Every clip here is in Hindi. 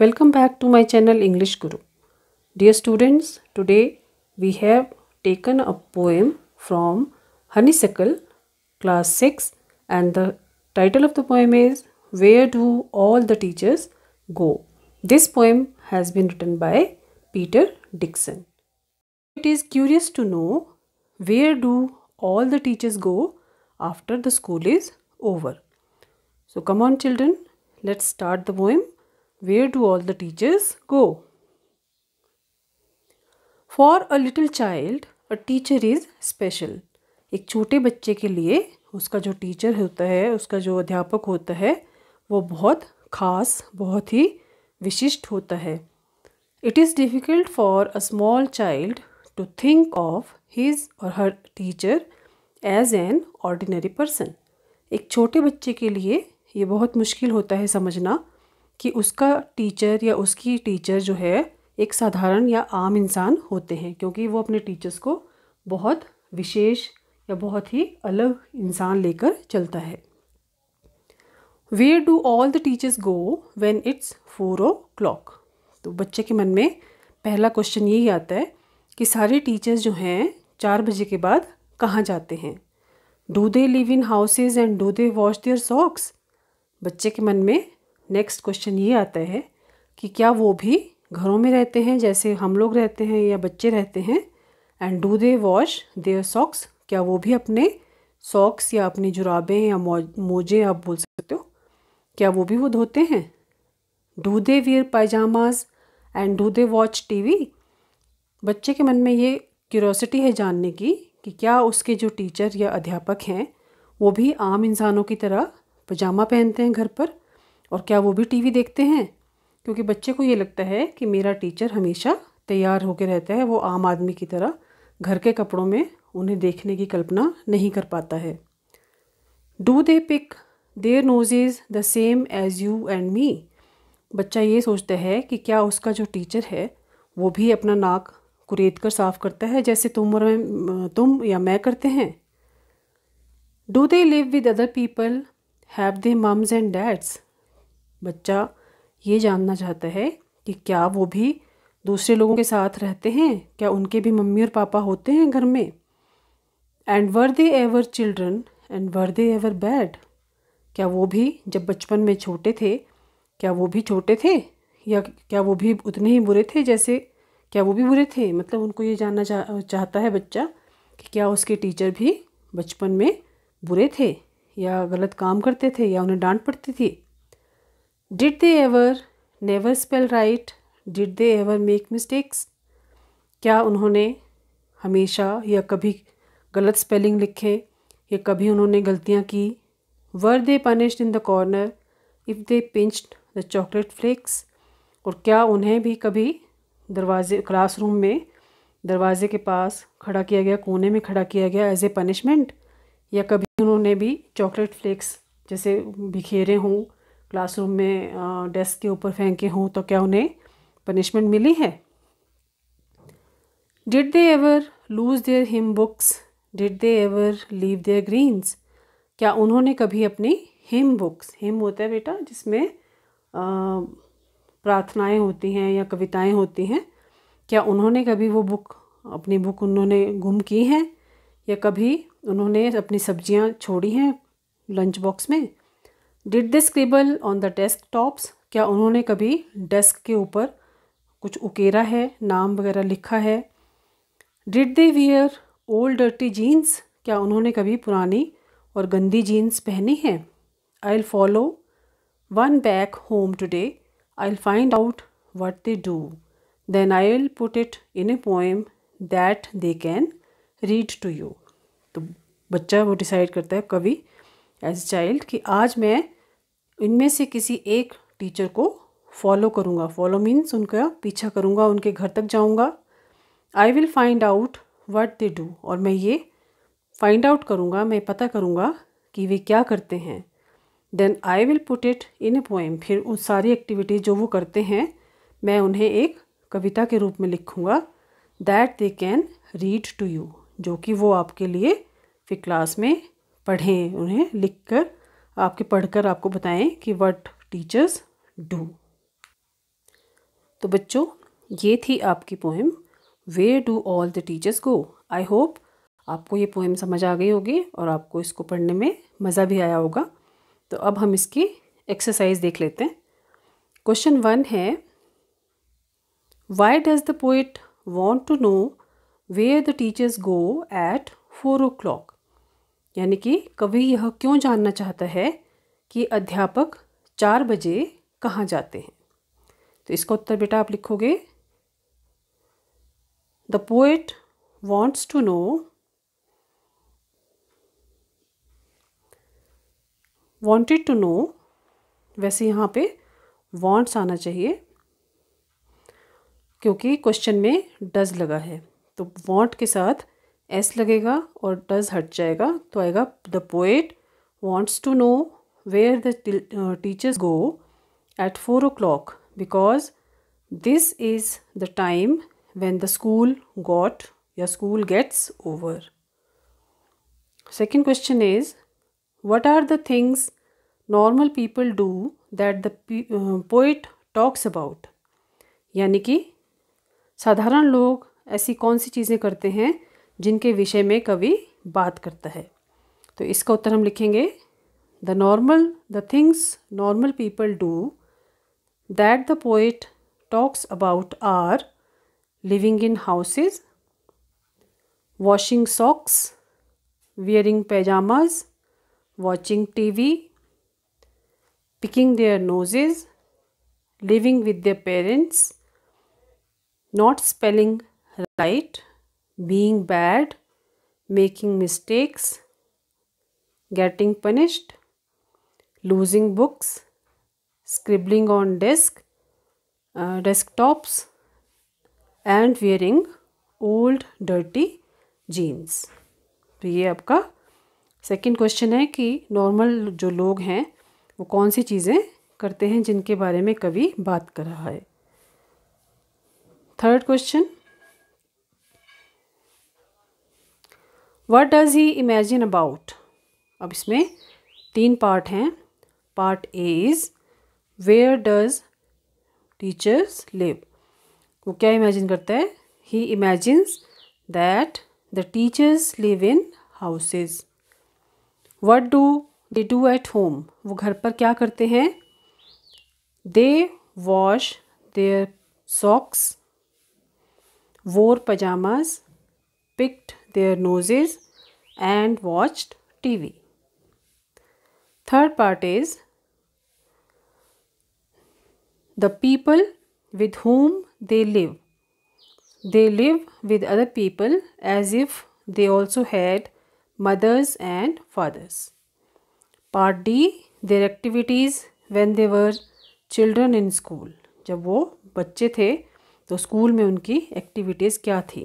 Welcome back to my channel English Guru. Dear students, today we have taken a poem from Honeysuckle class 6 and the title of the poem is Where Do All the Teachers Go? This poem has been written by Peter Dixon. It is curious to know where do all the teachers go after the school is over. So come on children, let's start the poem. Where do all the teachers go? For a little child a teacher is special एक छोटे बच्चे के लिए उसका जो टीचर होता है उसका जो अध्यापक होता है वो बहुत खास बहुत ही विशिष्ट होता है it is difficult for a small child to think of his or her teacher as an ordinary person एक छोटे बच्चे के लिए ये बहुत मुश्किल होता है समझना कि उसका टीचर या उसकी टीचर जो है एक साधारण या आम इंसान होते हैं क्योंकि वो अपने टीचर्स को बहुत विशेष या बहुत ही अलग इंसान लेकर चलता है where do all the teachers go when it's four o'clock तो बच्चे के मन में पहला क्वेश्चन यही आता है कि सारे टीचर्स जो हैं चार बजे के बाद कहाँ जाते हैं do they live in houses and do they wash their socks बच्चे के मन में नेक्स्ट क्वेश्चन ये आता है कि क्या वो भी घरों में रहते हैं जैसे हम लोग रहते हैं या बच्चे रहते हैं and do they wash their socks क्या वो भी अपने सॉक्स या अपनी जुराबें या मोजे आप बोल सकते हो क्या वो भी वो धोते हैं do they wear pyjamas and do they watch TV बच्चे के मन में ये क्यूरोसिटी है जानने की कि क्या उसके जो टीचर या अध्यापक हैं वो भी आम इंसानों की तरह पजामा पहनते हैं घर पर और क्या वो भी टीवी देखते हैं क्योंकि बच्चे को ये लगता है कि मेरा टीचर हमेशा तैयार होकर रहता है वो आम आदमी की तरह घर के कपड़ों में उन्हें देखने की कल्पना नहीं कर पाता है do they pick their nose is the same as you and me बच्चा ये सोचता है कि क्या उसका जो टीचर है वो भी अपना नाक कुरेद कर साफ़ करता है जैसे तुम और मैं तुम या मैं करते हैं do they live with other people have they mums and dads बच्चा ये जानना चाहता है कि क्या वो भी दूसरे लोगों के साथ रहते हैं क्या उनके भी मम्मी और पापा होते हैं घर में and were they ever children and were they ever bad क्या वो भी जब बचपन में छोटे थे क्या वो भी छोटे थे या क्या वो भी उतने ही बुरे थे जैसे क्या वो भी बुरे थे मतलब उनको ये जानना चाह चाहता है बच्चा कि क्या उसके टीचर भी बचपन में बुरे थे या गलत काम करते थे या उन्हें डांट पड़ती थी Did they ever never spell right? Did they ever make mistakes? क्या उन्होंने हमेशा या कभी गलत स्पेलिंग लिखे या कभी उन्होंने गलतियाँ की were they punished in the corner if they pinched the chocolate flakes और क्या उन्हें भी कभी दरवाजे क्लासरूम में दरवाजे के पास खड़ा किया गया कोने में खड़ा किया गया एज ए पनिशमेंट या कभी उन्होंने भी चॉकलेट फ्लेक्स जैसे बिखेरे हों क्लासरूम में डेस्क के ऊपर फेंके हों तो क्या उन्हें पनिशमेंट मिली है did they ever lose their hymn books did they ever leave their greens क्या उन्होंने कभी अपनी हिम बुक्स हिम होता है बेटा जिसमें प्रार्थनाएं होती हैं या कविताएं होती हैं क्या उन्होंने कभी वो बुक अपनी बुक उन्होंने गुम की हैं या कभी उन्होंने अपनी सब्जियां छोड़ी हैं लंच बॉक्स में did they scribble on the desk tops क्या उन्होंने कभी डेस्क के ऊपर कुछ उकेरा है नाम वगैरह लिखा है did they wear old dirty jeans क्या उन्होंने कभी पुरानी और गंदी जीन्स पहनी है I will follow one back home today I find out what they do then I will put it in a poem that they can read to you तो बच्चा वो डिसाइड करता है कभी एज ए चाइल्ड कि आज मैं इनमें से किसी एक टीचर को फॉलो करूँगा फॉलो मीन्स उनका पीछा करूँगा उनके घर तक जाऊँगा I will find out what they do और मैं ये फाइंड आउट करूँगा मैं पता करूँगा कि वे क्या करते हैं then I will put it in a poem फिर उन सारी एक्टिविटीज़ जो वो करते हैं मैं उन्हें एक कविता के रूप में लिखूँगा that they can read to you जो कि वो आपके लिए फिर क्लास में पढ़ें उन्हें लिख कर आपके पढ़कर आपको बताएं कि वट टीचर्स डू तो बच्चों ये थी आपकी poem where do all the teachers go I hope आपको ये पोएम समझ आ गई होगी और आपको इसको पढ़ने में मज़ा भी आया होगा तो अब हम इसकी एक्सरसाइज देख लेते हैं क्वेश्चन वन है why does the poet want to know where the teachers go at four o'clock यानी कि कवि यह क्यों जानना चाहता है कि अध्यापक चार बजे कहाँ जाते हैं तो इसका उत्तर बेटा आप लिखोगे the poet wants to know wanted to know वैसे यहाँ पे वॉन्ट्स आना चाहिए क्योंकि क्वेश्चन में डज लगा है तो वॉन्ट के साथ एस लगेगा और डज हट जाएगा तो आएगा the poet wants to know where the teachers go at four o'clock because this is the time when the school got या school gets over second question is what are the things normal people do that the poet talks about यानी कि साधारण लोग ऐसी कौन सी चीज़ें करते हैं जिनके विषय में कवि बात करता है तो इसका उत्तर हम लिखेंगे the normal the things normal people do that the poet talks about are living in houses washing socks wearing pyjamas watching T V picking their noses living with their parents not spelling right being bad, making mistakes, getting punished, losing books, scribbling on desk, uh, desktops, and wearing old dirty jeans. तो ये आपका सेकंड क्वेश्चन है कि नॉर्मल जो लोग हैं वो कौन सी चीज़ें करते हैं जिनके बारे में कभी बात कर रहा है third question what does he imagine about अब इसमें तीन पार्ट हैं part A is where does teachers live वो क्या इमेजिन करता है he imagines that the teachers live in houses what do they do at home वो घर पर क्या करते हैं they wash their socks wore pyjamas picked their noses and watched TV. Third part is the people with whom they live. They live with other people as if they also had mothers and fathers. Part D their activities when they were children in school. जब वो बच्चे थे तो स्कूल में उनकी एक्टिविटीज़ क्या थी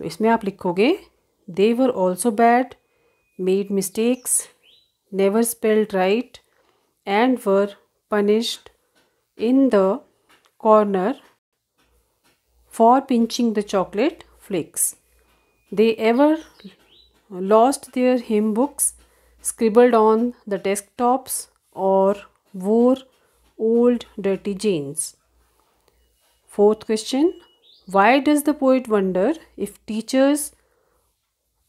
तो इसमें आप लिखोगे they were also bad made mistakes never spelled right and were punished in the corner for pinching the chocolate flakes they ever lost their hymn books scribbled on the desk tops और wore old dirty jeans fourth question Why does the poet wonder if teachers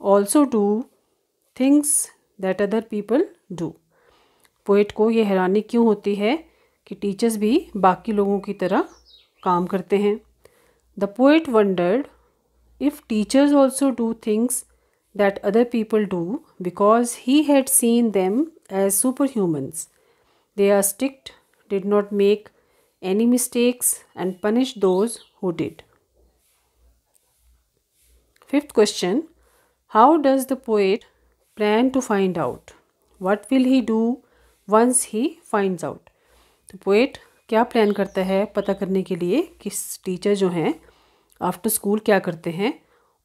also do things that other people do? Poet को ये हैरानी क्यों होती है कि टीचर्स भी बाकी लोगों की तरह काम करते हैं the poet wondered if teachers also do things that other people do because he had seen them as super humans they are strict did not make any mistakes and punish those who did. Fifth question How does the poet plan to find out? What will he do once he finds out? तो पोएट क्या प्लान करता है पता करने के लिए कि टीचर जो हैं आफ्टर स्कूल क्या करते हैं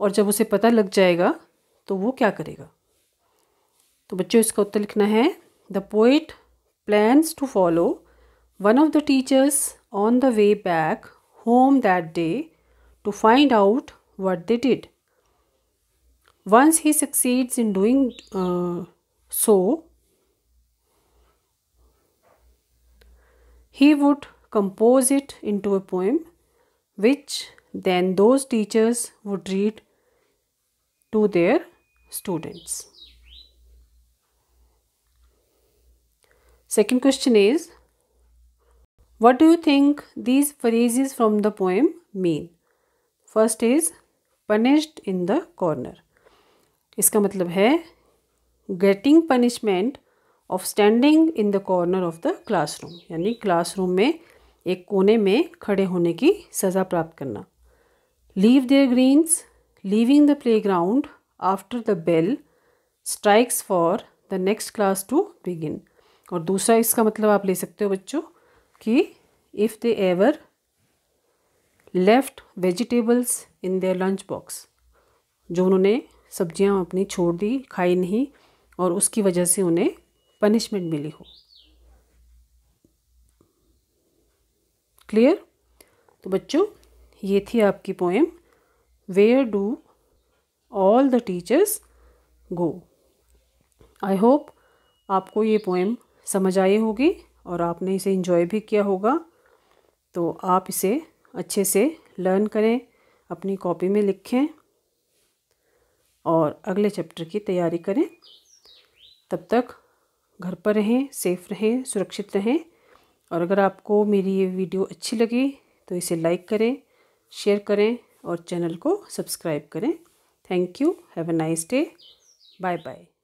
और जब उसे पता लग जाएगा तो वो क्या करेगा तो बच्चों इसका उत्तर लिखना है the poet plans to follow one of the teachers on the way back home that day to find out what they did Once he succeeds in doing uh, so, he would compose it into a poem which then those teachers would read to their students. Second question is What do you think these phrases from the poem mean? First is punished in the corner. इसका मतलब है getting punishment of standing in the corner of the classroom यानी क्लासरूम में एक कोने में खड़े होने की सज़ा प्राप्त करना leave their greens leaving the playground after the bell strikes for the next class to begin और दूसरा इसका मतलब आप ले सकते हो बच्चों कि if they ever left vegetables in their lunch box जो उन्होंने सब्जियां अपनी छोड़ दी खाई नहीं और उसकी वजह से उन्हें पनिशमेंट मिली हो क्लियर तो बच्चों ये थी आपकी poem where do all the teachers go I hope आपको ये पोएम समझ आई होगी और आपने इसे इन्जॉय भी किया होगा तो आप इसे अच्छे से लर्न करें अपनी कॉपी में लिखें और अगले चैप्टर की तैयारी करें तब तक घर पर रहें सेफ़ रहें सुरक्षित रहें और अगर आपको मेरी ये वीडियो अच्छी लगी तो इसे लाइक करें शेयर करें और चैनल को सब्सक्राइब करें thank you have a nice day bye bye